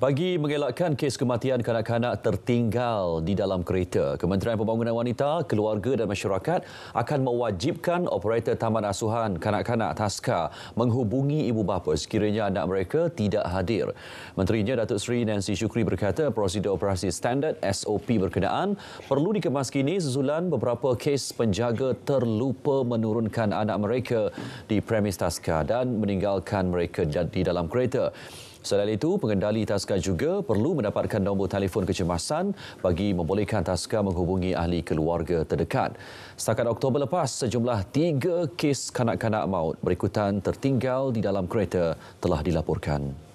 Bagi mengelakkan kes kematian kanak-kanak tertinggal di dalam kereta, Kementerian Pembangunan Wanita, Keluarga dan Masyarakat akan mewajibkan operator taman asuhan kanak-kanak TASKA menghubungi ibu bapa sekiranya anak mereka tidak hadir. Menterinya Datuk Seri Nancy Shukri berkata prosedur operasi standard SOP berkenaan perlu dikemas kini susulan beberapa kes penjaga terlupa menurunkan anak mereka di premis TASKA dan meninggalkan mereka di dalam kereta. Selain itu, pengendali taska juga perlu mendapatkan nombor telefon kecemasan bagi membolehkan taska menghubungi ahli keluarga terdekat. Setakat Oktober lepas, sejumlah tiga kes kanak-kanak maut berikutan tertinggal di dalam kereta telah dilaporkan.